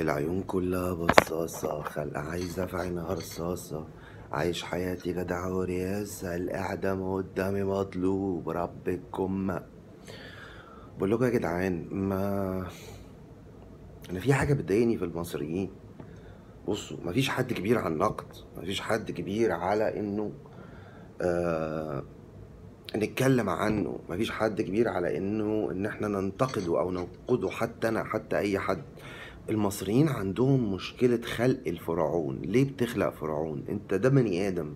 العيون كلها بصاصة خل عايزة في عينها رصاصة عايش حياتي جدع ورياسة الإعدام قدامي مطلوب رب الكمة بقول لكم يا جدعان ما أنا في حاجة بتضايقني في المصريين بصوا مفيش حد كبير على النقد مفيش حد كبير على إنه آه نتكلم عنه مفيش حد كبير على انه ان احنا ننتقده او ننقده حتى انا حتى اي حد المصريين عندهم مشكلة خلق الفرعون ليه بتخلق فرعون انت ده بني ادم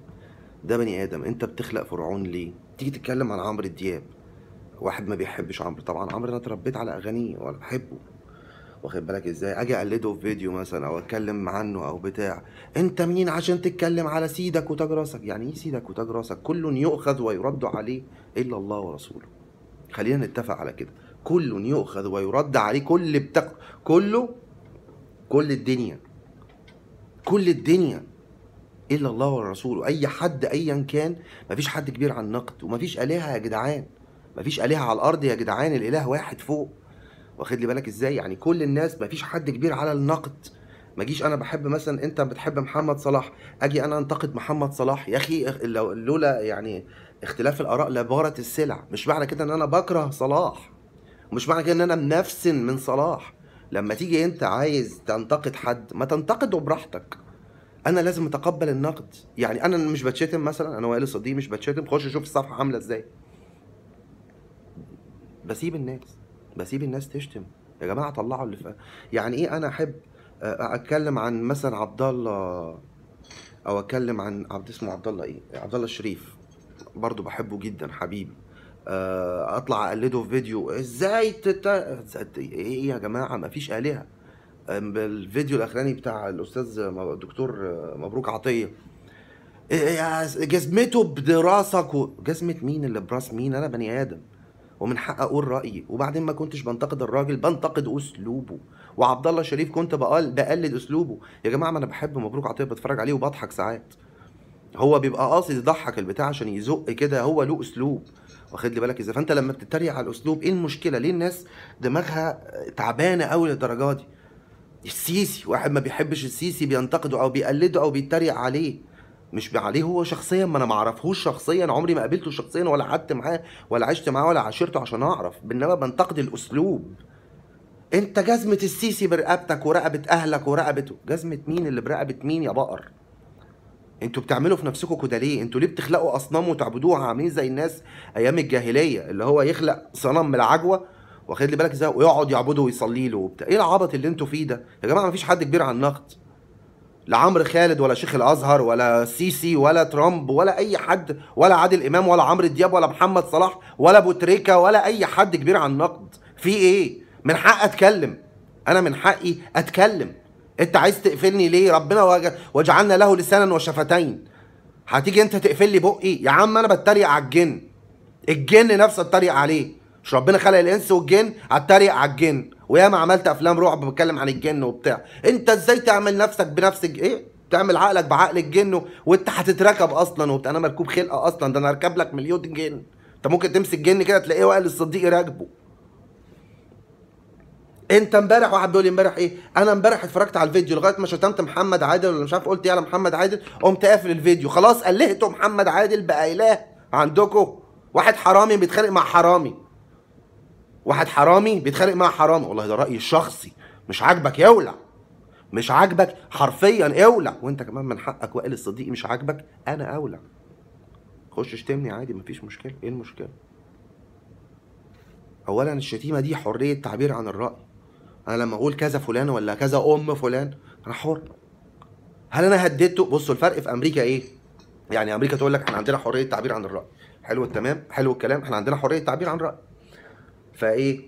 ده بني ادم انت بتخلق فرعون ليه تيجي تتكلم عن عمرو دياب واحد ما بيحبش عمرو طبعا عمرو انا اتربيت على اغانيه وانا بحبه واخد بالك ازاي اجي اقلده في فيديو مثلا او اتكلم عنه او بتاع انت مين عشان تتكلم على سيدك وتاج راسك يعني ايه سيدك وتاج راسك كل يؤخذ ويرد عليه الا الله ورسوله خلينا نتفق على كده كل يؤخذ ويرد عليه كل بتاع كله كل الدنيا كل الدنيا الا الله والرسول واي حد ايا كان مفيش حد كبير عن النقد ومفيش الهه يا جدعان مفيش الهه على الارض يا جدعان الاله واحد فوق واخد لي بالك ازاي يعني كل الناس مفيش حد كبير على النقد ما اجيش انا بحب مثلا انت بتحب محمد صلاح اجي انا انتقد محمد صلاح يا اخي لو لولا يعني اختلاف الاراء لبارت السلع مش معنى كده ان انا بكره صلاح مش معنى كده ان انا منفسن من صلاح لما تيجي انت عايز تنتقد حد ما تنتقده براحتك انا لازم اتقبل النقد يعني انا مش بتشتم مثلا انا وائل صديق مش بتشتم خش شوف الصفحه عامله ازاي بسيب الناس بسيب الناس تشتم يا جماعه طلعوا اللي فيه يعني ايه انا احب آه، آه، اتكلم عن مثلا عبد الله او اتكلم عن عبد اسمه عبد الله ايه عبد الله الشريف برضه بحبه جدا حبيبي آه، اطلع اقلده في فيديو ازاي تت... ايه،, ايه يا جماعه مفيش الهه بالفيديو الاخراني بتاع الاستاذ الدكتور آه، مبروك عطيه إيه، إيه، جزمته براسك و... جزمه مين اللي براس مين انا بني ادم ومن حق اقول رايي وبعدين ما كنتش بنتقد الراجل بنتقد اسلوبه وعبد الله شريف كنت بقال بقلد اسلوبه يا جماعه ما انا بحب مبروك عطيه بتفرج عليه وبضحك ساعات هو بيبقى قاصد يضحك البتاع عشان يزق كده هو له اسلوب واخد لي بالك ازاي فانت لما بتتريق على الاسلوب ايه المشكله ليه الناس دماغها تعبانه قوي للدرجه دي السيسي واحد ما بيحبش السيسي بينتقده او بيقلده او بيتريق عليه مش عليه هو شخصيا ما انا ما اعرفهوش شخصيا عمري ما قابلته شخصيا ولا قعدت معاه ولا عشت معاه ولا عاشرته عشان اعرف بانما بنتقد الاسلوب انت جزمه السيسي برقبتك ورقبه اهلك ورقبته جزمه مين اللي برقبه مين يا بقر انتوا بتعملوا في نفسكم كده ليه انتوا ليه بتخلقوا اصنام وتعبدوها عاملين زي الناس ايام الجاهليه اللي هو يخلق صنم من العجوه واخد لي بالك ازاي ويقعد يعبده ويصلي له وبتاع ايه العبط اللي انتوا فيه ده يا جماعه ما فيش حد كبير على النقد لا عمرو خالد ولا شيخ الازهر ولا سيسي ولا ترامب ولا اي حد ولا عادل امام ولا عمرو دياب ولا محمد صلاح ولا ابو تريكه ولا اي حد كبير على النقد في ايه من حق اتكلم انا من حقي اتكلم انت عايز تقفلني ليه ربنا وجعلنا له لسانا وشفتين هتيجي انت تقفل لي بقي يا عم انا بتريق على الجن الجن نفسه اتريق عليه مش ربنا خلق الانس والجن اتريق على الجن وياما عملت افلام رعب بتكلم عن الجن وبتاع انت ازاي تعمل نفسك بنفس ايه تعمل عقلك بعقل الجن وانت هتتركب اصلا وانت انا مركوب خلقه اصلا ده انا اركب لك مليون جن انت ممكن تمسك جن كده تلاقيه وائل الصديق راكبه انت امبارح واحد بيقول لي امبارح ايه انا امبارح اتفرجت على الفيديو لغايه ما شتمت محمد عادل ولا مش عارف قلت ايه على محمد عادل قمت قافل الفيديو خلاص الهتوا محمد عادل بقى اله عندكم واحد حرامي بيتخانق مع حرامي واحد حرامي بيتخانق مع حرامي والله ده رايي الشخصي مش عاجبك يولع مش عاجبك حرفيا اولع وانت كمان من حقك وائل الصديقي مش عاجبك انا اولع خش اشتمني عادي مفيش مشكله ايه المشكله اولا الشتيمه دي حريه تعبير عن الراي انا لما اقول كذا فلان ولا كذا ام فلان انا حر هل انا هددته بصوا الفرق في امريكا ايه يعني امريكا تقول لك احنا عندنا حريه تعبير عن الراي حلو التمام حلو الكلام احنا عندنا حريه تعبير عن الراي فايه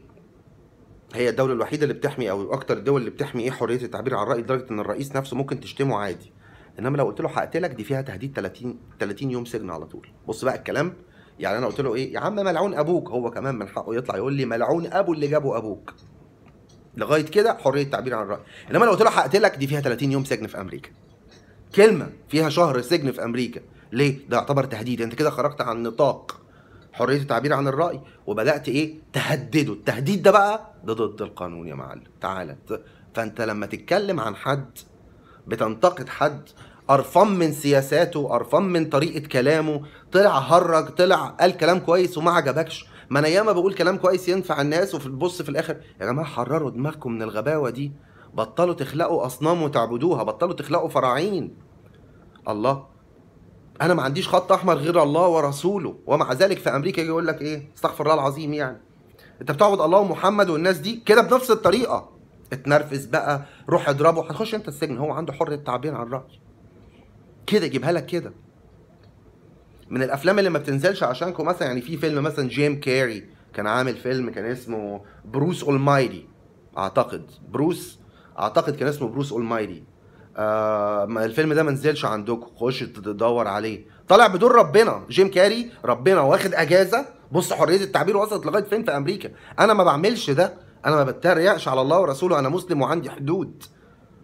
هي الدوله الوحيده اللي بتحمي او اكتر الدول اللي بتحمي ايه حريه التعبير عن الراي لدرجه ان الرئيس نفسه ممكن تشتمه عادي انما لو قلت له هقتلك دي فيها تهديد 30 30 يوم سجن على طول بص بقى الكلام يعني انا قلت له ايه يا عم ملعون ابوك هو كمان من حقه يطلع يقول لي ملعون ابو اللي جابه ابوك لغايه كده حريه التعبير عن الراي انما لو قلت له هقتلك دي فيها 30 يوم سجن في امريكا كلمه فيها شهر سجن في امريكا ليه ده يعتبر تهديد انت كده خرجت عن نطاق حريه التعبير عن الراي وبدات ايه تهدده التهديد ده بقى ده ضد القانون يا معلم تعالى فانت لما تتكلم عن حد بتنتقد حد قرفان من سياساته قرفان من طريقه كلامه طلع هرج طلع قال كلام كويس وما عجبكش ما انا ياما بقول كلام كويس ينفع الناس وفي البص في الاخر يا جماعه حرروا دماغكم من الغباوه دي بطلوا تخلقوا اصنام وتعبدوها بطلوا تخلقوا فراعين الله انا ما عنديش خط احمر غير الله ورسوله ومع ذلك في امريكا يجي يقول لك ايه استغفر الله العظيم يعني انت بتعبد الله ومحمد والناس دي كده بنفس الطريقه اتنرفز بقى روح اضربه هتخش انت السجن هو عنده حريه التعبير عن الراي كده جيبها لك كده من الافلام اللي ما بتنزلش عشانكم مثلا يعني في فيلم مثلا جيم كاري كان عامل فيلم كان اسمه بروس اولمايدي اعتقد بروس اعتقد كان اسمه بروس اولمايدي آه الفيلم ده ما نزلش عندكم خش تدور عليه طالع بدور ربنا جيم كاري ربنا واخد اجازه بص حريه التعبير وصلت لغايه فين في امريكا انا ما بعملش ده انا ما بتريقش على الله ورسوله انا مسلم وعندي حدود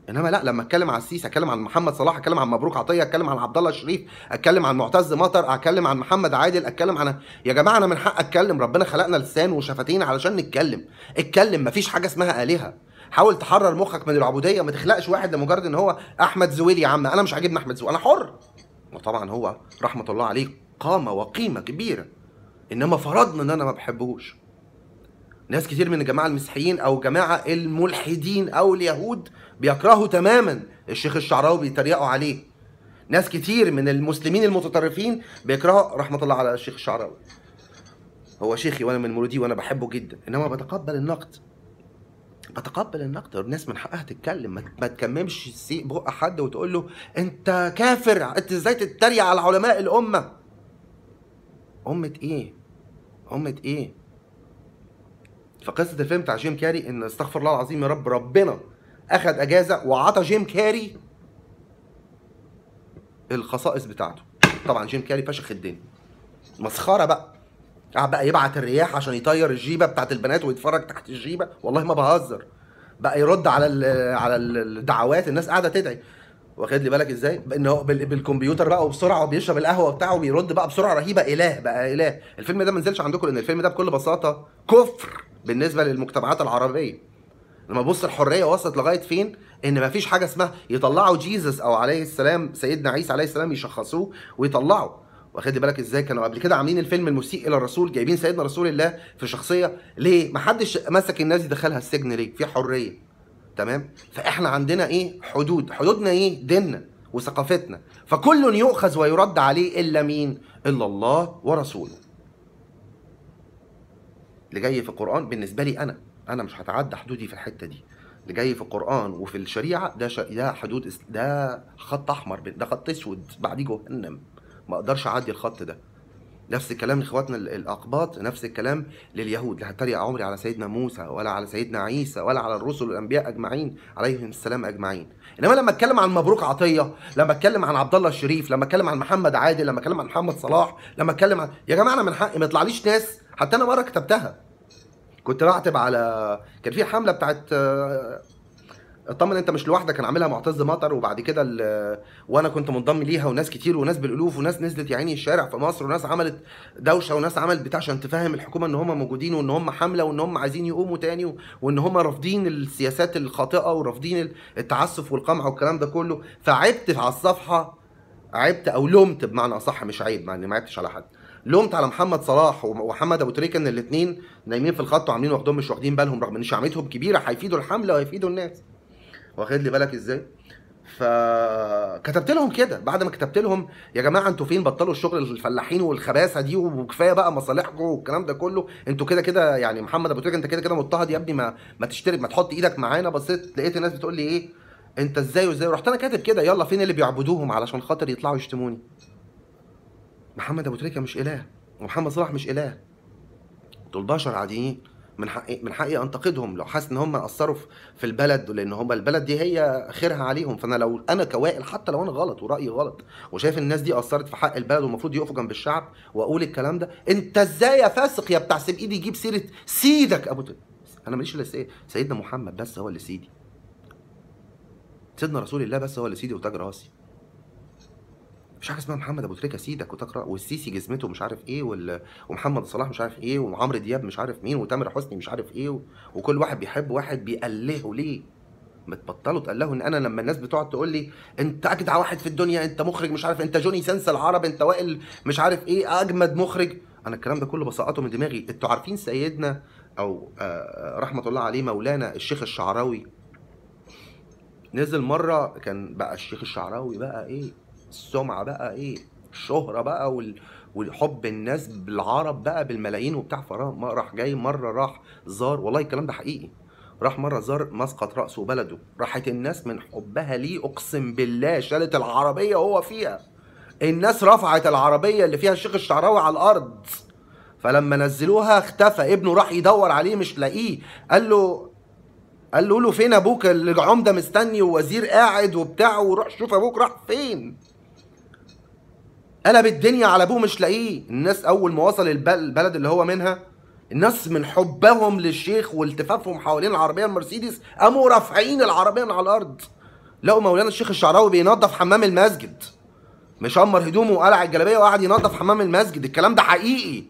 انما لا لما اتكلم على السيسي اتكلم عن محمد صلاح اتكلم عن مبروك عطيه اتكلم عن عبد الله شريف اتكلم عن معتز مطر اتكلم عن محمد عادل اتكلم عن يا جماعه انا من حق اتكلم ربنا خلقنا لسان وشفتين علشان نتكلم اتكلم مفيش حاجه اسمها الهه حاول تحرر مخك من العبوديه ما تخلقش واحد لمجرد ان هو احمد زويل يا عم انا مش عاجبني احمد زويل انا حر وطبعا هو رحمه الله عليه قامه وقيمه كبيره انما فرضنا ان انا ما بحبهوش ناس كتير من الجماعه المسيحيين او جماعه الملحدين او اليهود بيكرهوا تماما الشيخ الشعراوي بيتريقوا عليه ناس كتير من المسلمين المتطرفين بيكرهوا رحمه الله على الشيخ الشعراوي هو شيخي وانا من مولوديه وانا بحبه جدا انما بتقبل النقد بتقبل النقد الناس من حقها تتكلم ما تكممش سيء بق حد وتقول له انت كافر انت ازاي تتريق على علماء الامه امه ايه امه ايه فقصه الفيلم بتاع جيم كاري ان استغفر الله العظيم يا رب ربنا اخذ اجازه وعطى جيم كاري الخصائص بتاعته طبعا جيم كاري فشخ الدنيا مسخره بقى قعد بقى يبعت الرياح عشان يطير الجيبه بتاعت البنات ويتفرج تحت الجيبه والله ما بهزر بقى يرد على الـ على الدعوات الناس قاعده تدعي واخد لي بالك ازاي ان هو بالكمبيوتر بقى وبسرعه وبيشرب القهوه بتاعه وبيرد بقى بسرعه رهيبه اله بقى اله الفيلم ده ما نزلش عندكم لان الفيلم ده بكل بساطه كفر بالنسبه للمجتمعات العربيه لما بص الحريه وصلت لغايه فين ان ما فيش حاجه اسمها يطلعوا جيزس او عليه السلام سيدنا عيسى عليه السلام يشخصوه ويطلعوا واخد بالك ازاي كانوا قبل كده عاملين الفيلم المسيء الى الرسول جايبين سيدنا رسول الله في شخصيه ليه ما حدش مسك الناس دي دخلها السجن ليه في حريه تمام فاحنا عندنا ايه حدود حدودنا ايه ديننا وثقافتنا فكل يؤخذ ويرد عليه الا مين الا الله ورسوله اللي جاي في القرآن بالنسبة لي أنا أنا مش هتعدى حدودي في الحتة دي اللي جاي في القرآن وفي الشريعة ده ش... ده حدود ده خط أحمر ده خط أسود بعديه جهنم ما أقدرش أعدي الخط ده نفس الكلام لاخواتنا الاقباط نفس الكلام لليهود لا هتريق عمري على سيدنا موسى ولا على سيدنا عيسى ولا على الرسل والانبياء اجمعين عليهم السلام اجمعين انما لما اتكلم عن مبروك عطيه لما اتكلم عن عبد الله الشريف لما اتكلم عن محمد عادل لما اتكلم عن محمد صلاح لما اتكلم عن يا جماعه انا من حقي ما يطلعليش ناس حتى انا مره كتبتها كنت بعتب على كان في حمله بتاعت اطمن آه، انت مش لوحدك كان عاملها معتز مطر وبعد كده ال... وانا كنت منضم ليها وناس كتير وناس بالالوف وناس نزلت يا عيني الشارع في مصر وناس عملت دوشه وناس عملت بتاع عشان تفهم الحكومه ان هم موجودين وان هم حمله وان هم عايزين يقوموا تاني وان هم رافضين السياسات الخاطئه ورافضين التعسف والقمع والكلام ده كله فعبت على الصفحه عبت او لومت بمعنى اصح مش عيب يعني ما عبتش على حد لومت على محمد صلاح ومحمد ابو تريكه ان الاثنين نايمين في الخط وعاملين واخدهم مش واخدين بالهم رغم ان شعبيتهم كبيره هيفيدوا الحمله وهيفيدوا الناس واخد لي بالك ازاي فكتبت لهم كده بعد ما كتبت لهم يا جماعه انتوا فين بطلوا الشغل الفلاحين والخباثه دي وكفايه بقى مصالحكم والكلام ده كله انتوا كده كده يعني محمد ابو تريكه انت كده كده مضطهد يا ابني ما ما تشترك ما تحط ايدك معانا بصيت لقيت الناس بتقول لي ايه انت ازاي وازاي رحت انا كاتب كده يلا فين اللي بيعبدوهم علشان خاطر يطلعوا يشتموني محمد ابو تريكه مش اله ومحمد صلاح مش اله دول بشر عاديين من حقي من حقي انتقدهم لو حاسس ان هم اثروا في البلد لان هم البلد دي هي خيرها عليهم فانا لو انا كوائل حتى لو انا غلط ورايي غلط وشايف الناس دي اثرت في حق البلد والمفروض يقفوا جنب الشعب واقول الكلام ده انت ازاي يا فاسق يا بتاع سيب ايدي يجيب سيره سيدك ابو تل. انا ماليش الا سيدنا محمد بس هو اللي سيدي سيدنا رسول الله بس هو اللي سيدي وتاج راسي مش حاجه اسمها محمد ابو تريكه سيدك وتقرا والسيسي جزمته مش عارف ايه وال... ومحمد صلاح مش عارف ايه وعمرو دياب مش عارف مين وتامر حسني مش عارف ايه و... وكل واحد بيحب واحد بيقلهه ليه ما تبطلوا تقلهوا ان انا لما الناس بتقعد تقول لي انت اجدع واحد في الدنيا انت مخرج مش عارف انت جوني سنس العرب انت وائل مش عارف ايه اجمد مخرج انا الكلام ده كله بسقطه من دماغي انتوا عارفين سيدنا او آه، رحمه الله عليه مولانا الشيخ الشعراوي نزل مره كان بقى الشيخ الشعراوي بقى ايه السمعه بقى ايه الشهره بقى وال... والحب الناس بالعرب بقى بالملايين وبتاع راح جاي مره راح زار والله الكلام ده حقيقي راح مره زار مسقط راسه وبلده راحت الناس من حبها ليه اقسم بالله شالت العربيه وهو فيها الناس رفعت العربيه اللي فيها الشيخ الشعراوي على الارض فلما نزلوها اختفى ابنه راح يدور عليه مش لاقيه قال له قال له فين ابوك العمده مستني ووزير قاعد وبتاع وروح شوف ابوك راح فين قلب الدنيا على ابوه مش لاقيه الناس اول ما وصل البلد اللي هو منها الناس من حبهم للشيخ والتفافهم حوالين العربيه المرسيدس قاموا رافعين العربيه من على الارض لقوا مولانا الشيخ الشعراوي بينظف حمام المسجد مشمر هدومه وقلع الجلابيه وقعد ينظف حمام المسجد الكلام ده حقيقي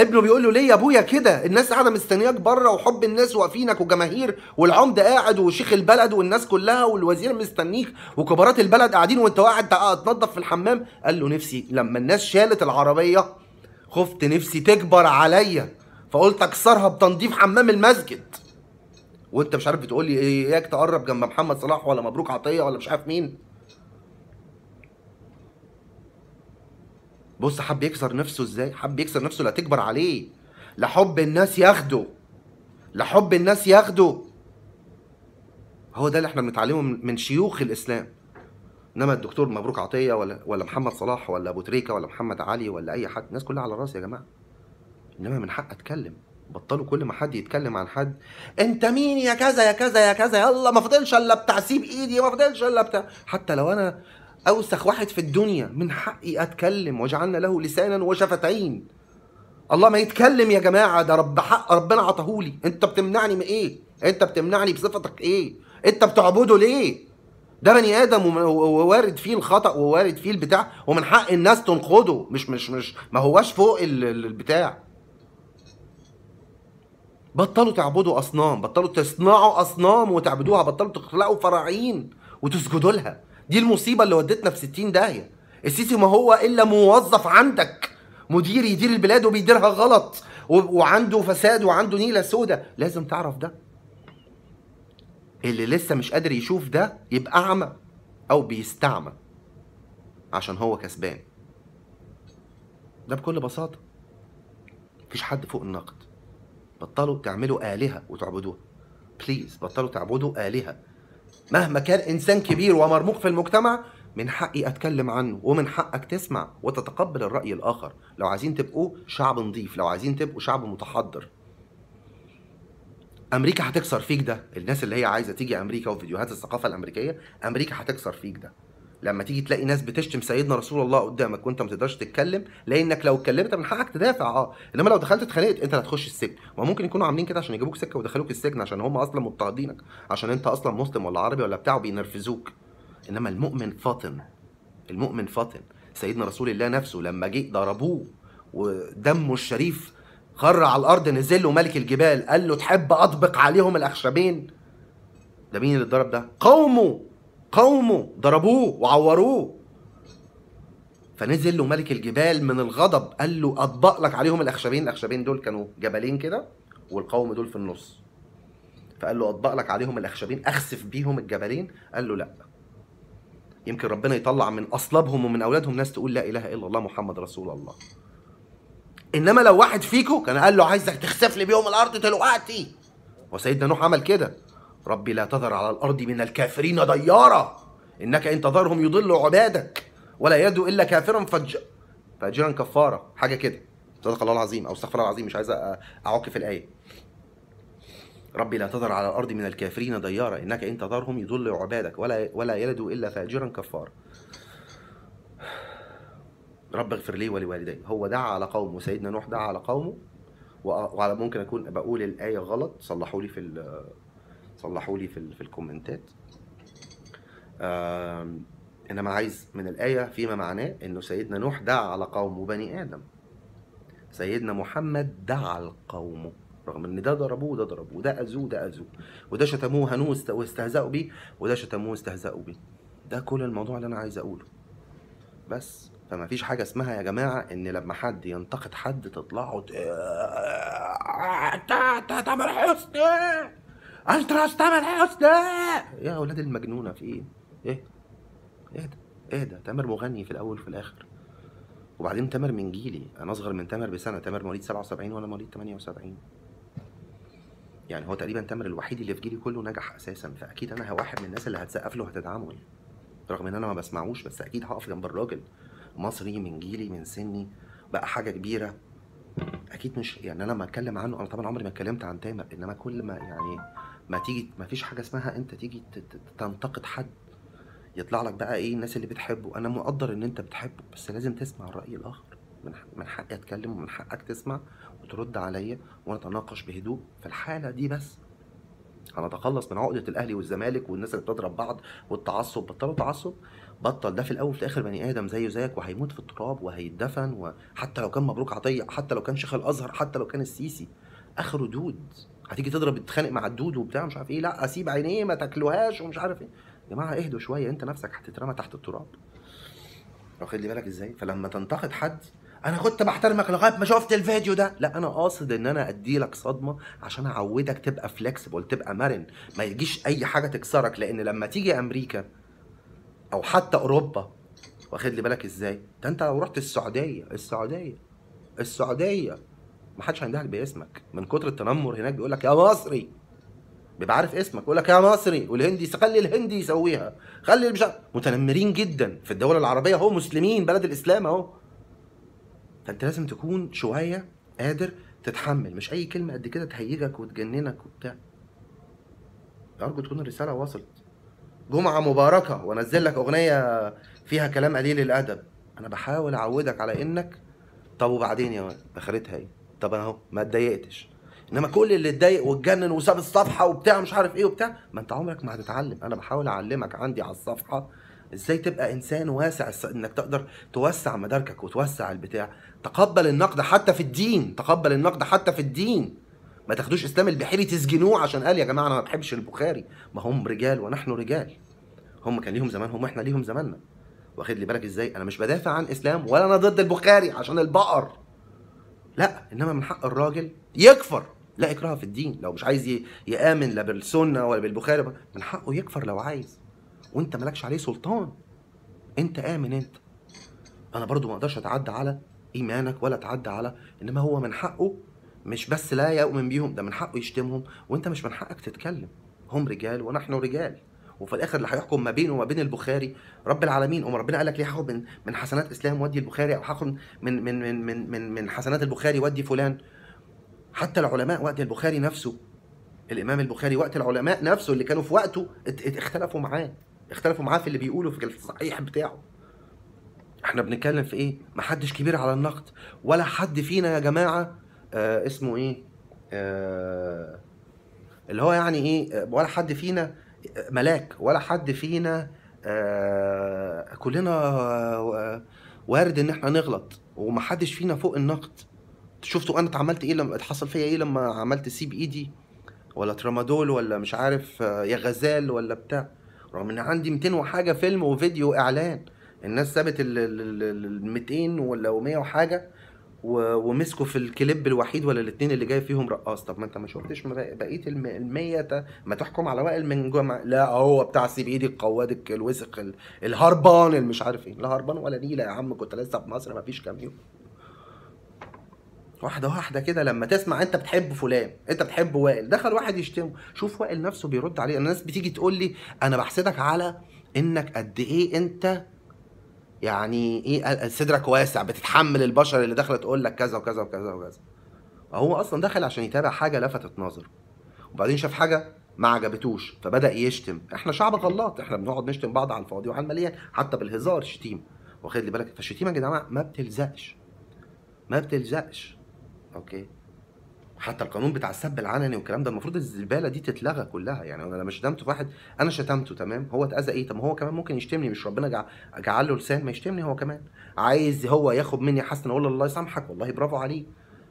ابنه بيقول له ليه يا ابويا كده الناس قاعده مستنياك بره وحب الناس واقفينك وجماهير والعمد قاعد وشيخ البلد والناس كلها والوزير مستنيك وكبارات البلد قاعدين وانت قاعد تنظف في الحمام قال له نفسي لما الناس شالت العربيه خفت نفسي تكبر عليا فقلت اكسرها بتنظيف حمام المسجد وانت مش عارف بتقول لي اياك تقرب جنب محمد صلاح ولا مبروك عطيه ولا مش عارف مين بص حب يكسر نفسه ازاي حب يكسر نفسه لا تكبر عليه لحب الناس ياخده لحب الناس ياخده هو ده اللي احنا بنتعلمه من شيوخ الاسلام انما الدكتور مبروك عطيه ولا ولا محمد صلاح ولا ابو تريكه ولا محمد علي ولا اي حد الناس كلها على راسي يا جماعه انما من حق اتكلم بطلوا كل ما حد يتكلم عن حد انت مين يا كذا يا كذا يا كذا يلا ما فضلش الا بتاع سيب ايدي ما فضلش الا بتاع حتى لو انا أوسخ واحد في الدنيا من حقي أتكلم وجعلنا له لسانا وشفتين الله ما يتكلم يا جماعة ده رب حق ربنا عطاهولي أنت بتمنعني من إيه أنت بتمنعني بصفتك إيه أنت بتعبده ليه ده بني ادم ووارد فيه الخطا ووارد فيه البتاع ومن حق الناس تنقده مش مش مش ما هواش فوق البتاع بطلوا تعبدوا اصنام بطلوا تصنعوا اصنام وتعبدوها بطلوا تخلقوا فراعين وتسجدوا لها دي المصيبه اللي ودتنا في 60 داهيه السيسي ما هو الا موظف عندك مدير يدير البلاد وبيديرها غلط وعنده فساد وعنده نيله سودة لازم تعرف ده اللي لسه مش قادر يشوف ده يبقى اعمى او بيستعمى عشان هو كسبان ده بكل بساطه مفيش حد فوق النقد بطلوا تعملوا الهه وتعبدوها بليز بطلوا تعبدوا الهه مهما كان انسان كبير ومرموق في المجتمع من حقي اتكلم عنه ومن حقك تسمع وتتقبل الراي الاخر لو عايزين تبقوا شعب نظيف لو عايزين تبقوا شعب متحضر امريكا هتكسر فيك ده الناس اللي هي عايزه تيجي امريكا وفيديوهات الثقافه الامريكيه امريكا هتكسر فيك ده لما تيجي تلاقي ناس بتشتم سيدنا رسول الله قدامك وانت ما تقدرش تتكلم لانك لو اتكلمت من حقك تدافع اه انما لو دخلت اتخانقت انت هتخش السجن وممكن يكونوا عاملين كده عشان يجيبوك سكه ويدخلوك السجن عشان هم اصلا مضطهدينك عشان انت اصلا مسلم ولا عربي ولا بتاع وبينرفزوك انما المؤمن فاطن المؤمن فاطن سيدنا رسول الله نفسه لما جه ضربوه ودمه الشريف خر على الارض نزل له ملك الجبال قال له تحب اطبق عليهم الاخشبين ده مين اللي اتضرب ده قومه قومه ضربوه وعوروه فنزل له ملك الجبال من الغضب قال له اطبق لك عليهم الاخشبين الاخشبين دول كانوا جبلين كده والقوم دول في النص فقال له اطبق لك عليهم الاخشبين اخسف بيهم الجبلين قال له لا يمكن ربنا يطلع من اصلابهم ومن اولادهم ناس تقول لا اله الا الله محمد رسول الله انما لو واحد فيكم كان قال له عايزك تخسف لي بيهم الارض دلوقتي وسيدنا نوح عمل كده ربي لا تذر على الأرض من الكافرين ديارا إنك إن تذرهم يضلوا عبادك ولا يدوا إلا كافرا فج... فاجرا كفارة حاجة كده صدق الله العظيم أو استغفر الله العظيم مش عايز أعك في الآية ربي لا تذر على الأرض من الكافرين ديارا إنك إن تذرهم يضلوا عبادك ولا ولا يلدوا إلا فاجرا كفارا رب اغفر لي ولوالدي هو دعا على قومه سيدنا نوح دعا على قومه وعلى ممكن اكون بقول الايه غلط صلحوا لي في صلحوا لي في, في الكومنتات انما عايز من الايه فيما معناه انه سيدنا نوح دعا على قومه بني ادم سيدنا محمد دعا لقومه رغم ان ده ضربوه وده ضربوه وده اذوه وده اذوه وده شتموه هنوه واستهزأوا بيه وده شتموه واستهزأوا بيه ده كل الموضوع اللي انا عايز اقوله بس فما فيش حاجه اسمها يا جماعه ان لما حد ينتقد حد تطلعوا تعمل حسني التراس تامر حسني يا اولاد المجنونه في ايه؟ ايه؟ اهدى اهدى تامر مغني في الاول وفي الاخر وبعدين تامر من جيلي انا اصغر من تامر بسنه تامر مواليد 77 وانا مواليد 78 يعني هو تقريبا تامر الوحيد اللي في جيلي كله نجح اساسا فاكيد انا واحد من الناس اللي هتسقف له وهتدعمه يعني رغم ان انا ما بسمعوش بس اكيد هقف جنب الراجل مصري من جيلي من سني بقى حاجه كبيره اكيد مش يعني انا لما اتكلم عنه انا طبعا عمري ما اتكلمت عن تامر انما كل ما يعني ما تيجي ما فيش حاجه اسمها انت تيجي تنتقد حد يطلع لك بقى ايه الناس اللي بتحبه انا مقدر ان انت بتحبه بس لازم تسمع الراي الاخر من من حقي اتكلم ومن حقك تسمع وترد عليا ونتناقش بهدوء في الحاله دي بس انا اتخلص من عقده الاهلي والزمالك والناس اللي بتضرب بعض والتعصب بطلوا تعصب بطل ده في الاول وفي الاخر بني ادم زيه زيك وهيموت في التراب وهيتدفن وحتى لو كان مبروك عطيه حتى لو كان شيخ الازهر حتى لو كان السيسي اخره دود هتيجي تضرب تتخانق مع الدود وبتاع مش عارف ايه لا اسيب عينيه ما تاكلوهاش ومش عارف ايه يا جماعه اهدوا شويه انت نفسك هتترمى تحت التراب واخد لي بالك ازاي فلما تنتقد حد انا كنت بحترمك لغايه ما شفت الفيديو ده لا انا قاصد ان انا ادي لك صدمه عشان اعودك تبقى فلكسبل تبقى مرن ما يجيش اي حاجه تكسرك لان لما تيجي امريكا او حتى اوروبا واخد لي بالك ازاي ده انت لو رحت السعوديه السعوديه السعوديه ما حدش هيندهلك باسمك من كتر التنمر هناك بيقول لك يا مصري بيبقى عارف اسمك يقول لك يا مصري والهندي خلي الهندي يسويها خلي مش متنمرين جدا في الدول العربيه اهو مسلمين بلد الاسلام اهو فانت لازم تكون شويه قادر تتحمل مش اي كلمه قد كده تهيجك وتجننك وبتاع ارجو تكون الرساله وصلت جمعه مباركه وانزل لك اغنيه فيها كلام قليل الادب انا بحاول اعودك على انك طب وبعدين يا ولد اخرتها ايه طب انا اهو ما اتضايقتش انما كل اللي اتضايق واتجنن وساب الصفحه وبتاع مش عارف ايه وبتاع ما انت عمرك ما هتتعلم انا بحاول اعلمك عندي على الصفحه ازاي تبقى انسان واسع انك تقدر توسع مداركك وتوسع البتاع تقبل النقد حتى في الدين تقبل النقد حتى في الدين ما تاخدوش اسلام البحيري تسجنوه عشان قال يا جماعه انا ما بحبش البخاري ما هم رجال ونحن رجال هم كان ليهم زمانهم واحنا ليهم زماننا واخد لي بالك ازاي انا مش بدافع عن اسلام ولا انا ضد البخاري عشان البقر لا انما من حق الراجل يكفر لا اكراه في الدين لو مش عايز يامن لا بالسنه ولا بالبخاري من حقه يكفر لو عايز وانت مالكش عليه سلطان انت امن انت انا برضو ما اقدرش اتعدى على ايمانك ولا اتعدى على انما هو من حقه مش بس لا يؤمن بيهم ده من حقه يشتمهم وانت مش من حقك تتكلم هم رجال ونحن رجال وفي الاخر اللي هيحكم ما بينه وما بين البخاري رب العالمين ام ربنا قال لك ليه هاخد من من حسنات اسلام وادي البخاري او هاخد من من من من من, من حسنات البخاري وادي فلان حتى العلماء وقت البخاري نفسه الامام البخاري وقت العلماء نفسه اللي كانوا في وقته اختلفوا معاه اختلفوا معاه في اللي بيقوله في الصحيح بتاعه احنا بنتكلم في ايه ما حدش كبير على النقد ولا حد فينا يا جماعه آه اسمه ايه آه اللي هو يعني ايه آه، ولا حد فينا ملاك ولا حد فينا آه، كلنا آه، وارد ان احنا نغلط ومحدش فينا فوق النقد شفتوا انا اتعملت ايه لما اتحصل فيا ايه لما عملت سي بايدي ولا ترامادول ولا مش عارف آه، يا غزال ولا بتاع رغم ان عندي 200 وحاجه فيلم وفيديو اعلان الناس سابت ال 200 ولا 100 وحاجه ومسكوا في الكليب الوحيد ولا الاثنين اللي جاي فيهم رقاص طب ما انت ما شفتش بقيه ال 100 ما تحكم على وائل من جمع لا هو بتاع دي القواد الوسخ الهربان اللي مش عارف ايه لا هربان ولا نيله يا عم كنت لسه في مصر ما فيش كام يوم واحدة واحدة كده لما تسمع انت بتحب فلان انت بتحب وائل دخل واحد يشتمه شوف وائل نفسه بيرد عليه الناس بتيجي تقول لي انا بحسدك على انك قد ايه انت يعني ايه صدرك واسع بتتحمل البشر اللي داخله تقول لك كذا وكذا وكذا وكذا هو اصلا داخل عشان يتابع حاجه لفتت نظره وبعدين شاف حاجه ما عجبتوش فبدا يشتم احنا شعب غلط احنا بنقعد نشتم بعض على الفاضي وعلى المليان حتى بالهزار شتيمه واخد لي بالك فالشتيمه يا جدعان ما بتلزقش ما بتلزقش اوكي حتى القانون بتاع السب العلني والكلام ده المفروض الزباله دي تتلغى كلها يعني انا لما شتمت واحد انا شتمته تمام هو اتاذى ايه طب هو كمان ممكن يشتمني مش ربنا جعل له لسان ما يشتمني هو كمان عايز هو ياخد مني حسن اقول له الله يسامحك والله برافو عليه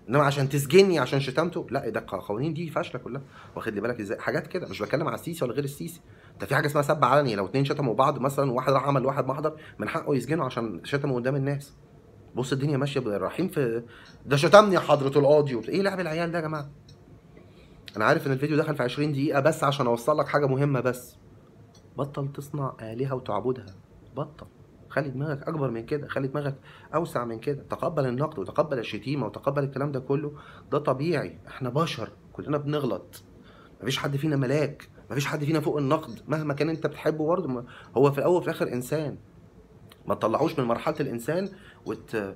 انما عشان تسجني عشان شتمته لا ده قوانين دي فاشله كلها واخد لي بالك ازاي حاجات كده مش بتكلم على السيسي ولا غير السيسي ده في حاجه اسمها سب علني لو اتنين شتموا بعض مثلا واحد راح عمل لواحد محضر من حقه يسجنه عشان شتمه قدام الناس بص الدنيا ماشيه بالرحيم في ده شتمني حضره القاضي ايه لعب العيال ده يا جماعه انا عارف ان الفيديو دخل في 20 دقيقه بس عشان اوصل لك حاجه مهمه بس بطل تصنع الهه وتعبدها بطل خلي دماغك اكبر من كده خلي دماغك اوسع من كده تقبل النقد وتقبل الشتيمه وتقبل الكلام ده كله ده طبيعي احنا بشر كلنا بنغلط مفيش حد فينا ملاك مفيش حد فينا فوق النقد مهما كان انت بتحبه برضه هو في الاول وفي الاخر انسان ما تطلعوش من مرحله الانسان وت...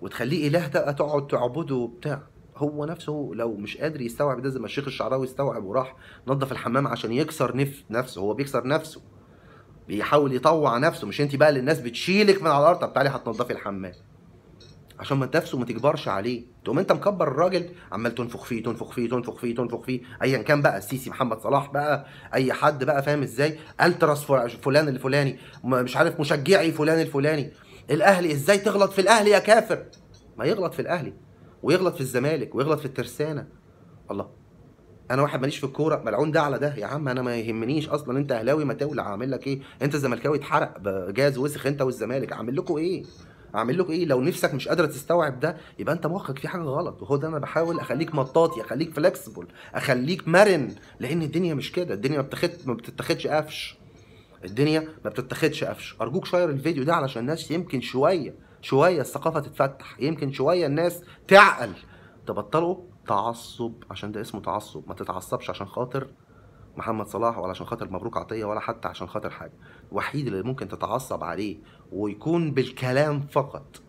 وتخليه اله بقى تقعد تعبده وبتاع هو نفسه لو مش قادر يستوعب ده زي ما الشيخ الشعراوي استوعب وراح نظف الحمام عشان يكسر نف... نفسه هو بيكسر نفسه بيحاول يطوع نفسه مش انت بقى اللي الناس بتشيلك من على الارض طب تعالي هتنظفي الحمام عشان ما تنافسه وما تكبرش عليه تقوم انت مكبر الراجل عمال تنفخ فيه تنفخ فيه تنفخ فيه تنفخ فيه ايا كان بقى السيسي محمد صلاح بقى اي حد بقى فاهم ازاي التراس فلان الفلاني مش عارف مشجعي فلان الفلاني الاهلي ازاي تغلط في الاهلي يا كافر ما يغلط في الاهلي ويغلط في الزمالك ويغلط في الترسانه الله انا واحد ماليش في الكوره ملعون ده على ده يا عم انا ما يهمنيش اصلا انت اهلاوي ما تولع عامل لك ايه انت زملكاوي اتحرق جاز وسخ انت والزمالك عامل لكم ايه اعمل لك ايه لو نفسك مش قادره تستوعب ده يبقى انت مخك في حاجه غلط وهو ده انا بحاول اخليك مطاطي اخليك فلكسبل اخليك مرن لان الدنيا مش كده الدنيا ما ما بتتاخدش قفش الدنيا ما بتتاخدش قفش ارجوك شير الفيديو ده علشان الناس يمكن شويه شويه الثقافه تتفتح يمكن شويه الناس تعقل تبطلوا تعصب عشان ده اسمه تعصب ما تتعصبش عشان خاطر محمد صلاح ولا عشان خاطر مبروك عطيه ولا حتى عشان خاطر حاجه الوحيد اللي ممكن تتعصب عليه ويكون بالكلام فقط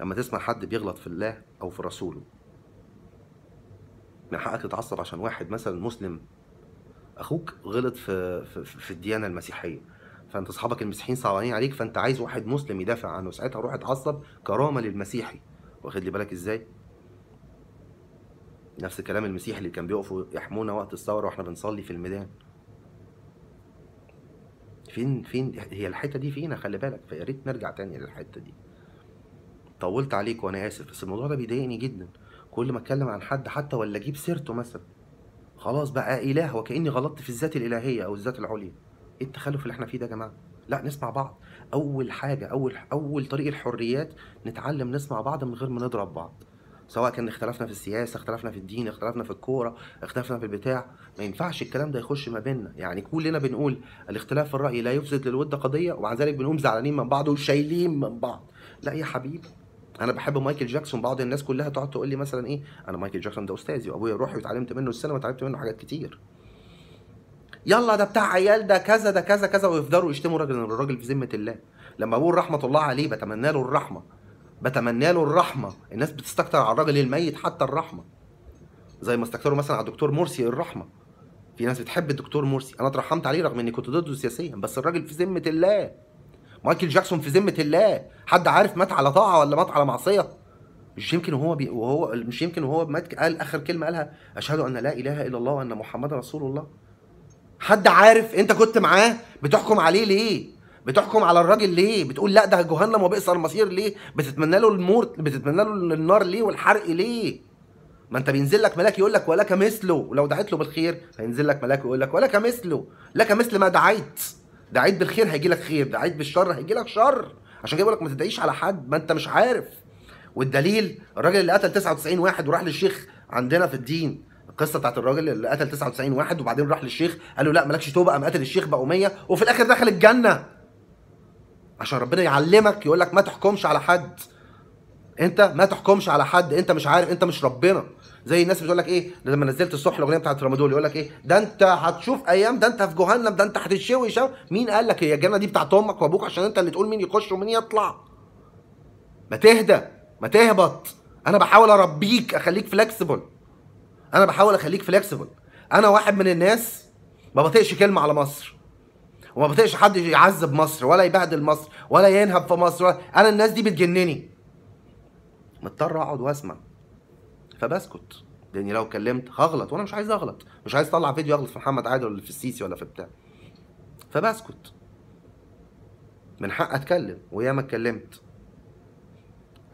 لما تسمع حد بيغلط في الله او في رسوله من حقك تتعصب عشان واحد مثلا مسلم اخوك غلط في في, في الديانه المسيحيه فانت اصحابك المسيحيين صعبانين عليك فانت عايز واحد مسلم يدافع عنه ساعتها روح اتعصب كرامه للمسيحي واخد لي بالك ازاي نفس كلام المسيح اللي كان بيقفوا يحمونا وقت الثوره واحنا بنصلي في الميدان فين فين هي الحته دي فينا خلي بالك فيا ريت نرجع تاني للحته دي طولت عليك وانا اسف بس الموضوع ده بيضايقني جدا كل ما اتكلم عن حد حتى ولا اجيب سيرته مثلا خلاص بقى اله وكاني غلطت في الذات الالهيه او الذات العليا ايه التخلف اللي احنا فيه ده يا جماعه لا نسمع بعض اول حاجه اول اول طريق الحريات نتعلم نسمع بعض من غير ما نضرب بعض سواء كان اختلفنا في السياسه اختلفنا في الدين اختلفنا في الكوره اختلفنا في البتاع ما ينفعش الكلام ده يخش ما بيننا يعني كلنا بنقول الاختلاف في الراي لا يفسد للود قضيه ومع ذلك بنقوم زعلانين من بعض وشايلين من بعض لا يا حبيبي انا بحب مايكل جاكسون بعض الناس كلها تقعد تقول لي مثلا ايه انا مايكل جاكسون ده استاذي وابويا روحي وتعلمت منه السينما وتعلمت منه حاجات كتير يلا ده بتاع عيال ده كذا ده كذا كذا ويفضلوا يشتموا راجل الراجل في ذمه الله لما بقول رحمه الله عليه بتمنى له الرحمه بتمنى له الرحمه الناس بتستكتر على الراجل الميت حتى الرحمه زي ما استكتروا مثلا على الدكتور مرسي الرحمه في ناس بتحب الدكتور مرسي انا اترحمت عليه رغم اني كنت ضده سياسيا بس الراجل في ذمه الله مايكل جاكسون في ذمه الله حد عارف مات على طاعه ولا مات على معصيه مش يمكن وهو بي... وهو مش يمكن وهو مات قال اخر كلمه قالها اشهد ان لا اله الا الله وان محمدا رسول الله حد عارف انت كنت معاه بتحكم عليه ليه بتحكم على الراجل ليه بتقول لا ده جهنم وبئس المصير ليه بتتمنى له الموت بتتمنى له النار ليه والحرق ليه ما انت بينزل لك ملاك يقول لك ولك مثله ولو دعيت له بالخير هينزل لك ملاك ويقول لك ولك مثله لك مثل ما دعيت دعيت بالخير هيجي لك خير دعيت بالشر هيجي لك شر عشان كده بقول لك ما تدعيش على حد ما انت مش عارف والدليل الراجل اللي قتل 99 واحد وراح للشيخ عندنا في الدين القصه بتاعت الراجل اللي قتل 99 واحد وبعدين راح للشيخ قال له لا مالكش توبه قام قتل الشيخ بقى 100 وفي الاخر دخل الجنه عشان ربنا يعلمك يقول لك ما تحكمش على حد انت ما تحكمش على حد انت مش عارف انت مش ربنا زي الناس بتقول لك ايه لما نزلت الصبح الاغنيه بتاعت رمضان يقول لك ايه ده انت هتشوف ايام ده انت في جهنم ده انت هتتشوي شو مين قال لك هي الجنه دي بتاعت امك وابوك عشان انت اللي تقول مين يخش ومين يطلع ما تهدى ما تهبط انا بحاول اربيك اخليك فلكسبل انا بحاول اخليك فلكسبل انا واحد من الناس ما بطيقش كلمه على مصر وما بطيقش حد يعذب مصر ولا يبهدل مصر ولا ينهب في مصر انا الناس دي بتجنني مضطر اقعد واسمع فبسكت لاني يعني لو كلمت هغلط وانا مش عايز اغلط مش عايز اطلع فيديو اغلط في محمد عادل ولا في السيسي ولا في بتاع فبسكت من حق اتكلم وياما اتكلمت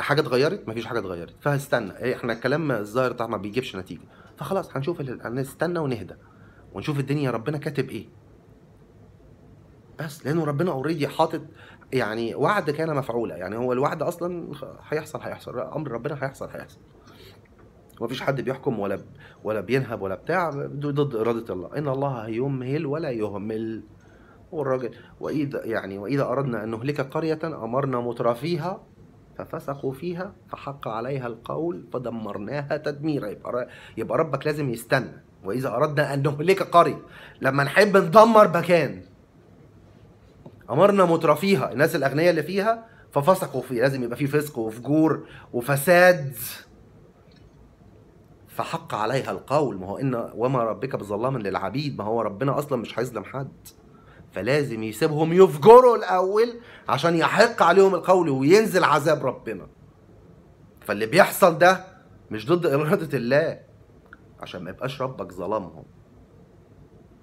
حاجه اتغيرت مفيش حاجه اتغيرت فهستنى إيه، احنا الكلام الظاهر طبعا ما بيجيبش نتيجه فخلاص هنشوف هنستنى ونهدى ونشوف الدنيا ربنا كاتب ايه بس لانه ربنا اوريدي حاطط يعني وعد كان مفعولا يعني هو الوعد اصلا هيحصل هيحصل امر ربنا هيحصل هيحصل ومفيش حد بيحكم ولا ولا بينهب ولا بتاع ضد اراده الله ان الله يمهل ولا يهمل والراجل واذا يعني واذا اردنا ان نهلك قريه امرنا مترفيها ففسقوا فيها فحق عليها القول فدمرناها تدميرا يبقى يبقى ربك لازم يستنى واذا اردنا ان نهلك قريه لما نحب ندمر مكان امرنا مترفيها الناس الاغنياء اللي فيها ففسقوا فيه لازم يبقى فيه فسق وفجور وفساد فحق عليها القول ما هو ان وما ربك بظلام للعبيد ما هو ربنا اصلا مش هيظلم حد فلازم يسيبهم يفجروا الاول عشان يحق عليهم القول وينزل عذاب ربنا فاللي بيحصل ده مش ضد اراده الله عشان ما يبقاش ربك ظلمهم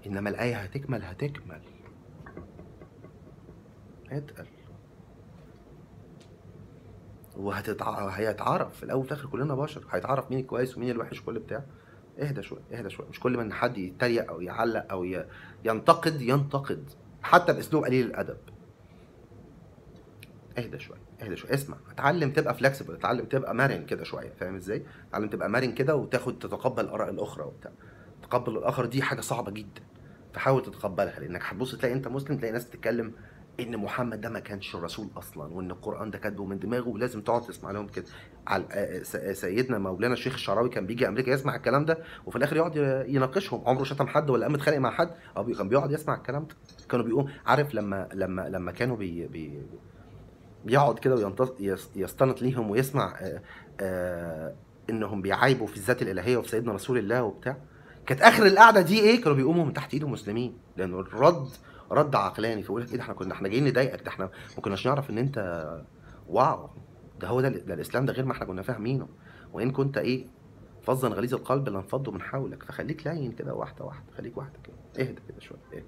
انما الايه هتكمل هتكمل هيتقل هيتعرف في الاول وفي الاخر كلنا بشر هيتعرف مين الكويس ومين الوحش وكل بتاع اهدى شويه اهدى شويه مش كل ما حد يتريق او يعلق او ينتقد ينتقد حتى باسلوب قليل الادب اهدى شويه اهدى شويه اسمع اتعلم تبقى فلكسبل اتعلم تبقى مرن كده شويه فاهم ازاي اتعلم تبقى مرن كده وتاخد تتقبل الاراء الاخرى وبتاع تقبل الاخر دي حاجه صعبه جدا فحاول تتقبلها لانك هتبص تلاقي انت مسلم تلاقي ناس بتتكلم ان محمد ده ما كانش الرسول اصلا وان القران ده كاتبه من دماغه ولازم تقعد تسمع لهم كده على آه، آه، آه، سيدنا مولانا الشيخ الشعراوي كان بيجي امريكا يسمع الكلام ده وفي الاخر يقعد يناقشهم عمره شتم حد ولا قام اتخانق مع حد او كان بيقعد يسمع الكلام ده كانوا بيقوم عارف لما لما لما كانوا بي, بي بيقعد كده ويستنط ليهم ويسمع آآ آآ انهم بيعايبوا في الذات الالهيه وفي سيدنا رسول الله وبتاع كانت اخر القعده دي ايه كانوا بيقوموا من تحت ايده مسلمين لان الرد رد عقلاني فيقول لك ايه ده احنا كنا احنا جايين نضايقك ده احنا ما كناش نعرف ان انت واو ده هو ده, ده الاسلام ده غير ما احنا كنا فاهمينه وان كنت ايه فظا غليظ القلب لانفضوا من حولك فخليك لين كده واحده واحده خليك واحده كده اهدى كده شويه اهدى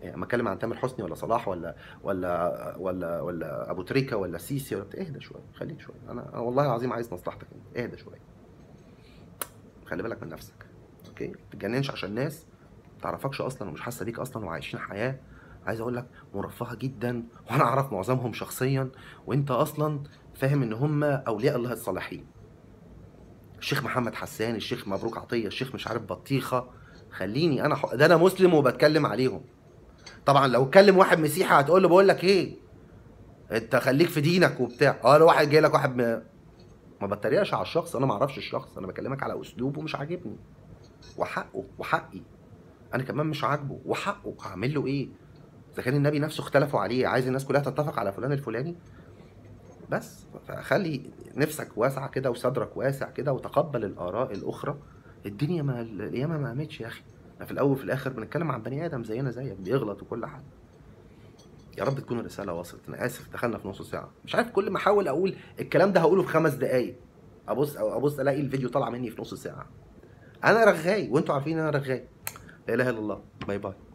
يعني إيه، ما اتكلم عن تامر حسني ولا صلاح ولا ولا ولا ولا ابو تريكه ولا السيسي ولا اهدى شويه خليك شويه انا, أنا والله العظيم عايز مصلحتك اهدى شويه خلي بالك من نفسك اوكي ما تتجننش عشان ناس تعرفكش اصلا ومش حاسه بيك اصلا وعايشين حياه عايز اقول لك مرفهه جدا وانا اعرف معظمهم شخصيا وانت اصلا فاهم ان هم اولياء الله الصالحين الشيخ محمد حسان الشيخ مبروك عطيه الشيخ مش عارف بطيخه خليني انا ده انا مسلم وبتكلم عليهم طبعا لو اتكلم واحد مسيحي هتقول له بقول لك ايه انت خليك في دينك وبتاع اه لو واحد جاي لك واحد ما, ما بتريقش على الشخص انا ما اعرفش الشخص انا بكلمك على اسلوبه مش عاجبني وحقه وحقي انا كمان مش عاجبه وحقه هعمل له ايه اذا كان النبي نفسه اختلفوا عليه عايز الناس كلها تتفق على فلان الفلاني بس فخلي نفسك واسعه كده وصدرك واسع كده وتقبل الاراء الاخرى الدنيا ما القيامه ما قامتش يا اخي في الاول وفي الاخر بنتكلم عن بني ادم زينا زيك بيغلط وكل حاجه يا رب تكون الرساله وصلت انا اسف دخلنا في نص ساعه مش عارف كل ما احاول اقول الكلام ده هقوله في خمس دقايق ابص ابص الاقي الفيديو طالع مني في نص ساعه انا رغاي وانتوا عارفين انا رغاي لا اله الا الله باي باي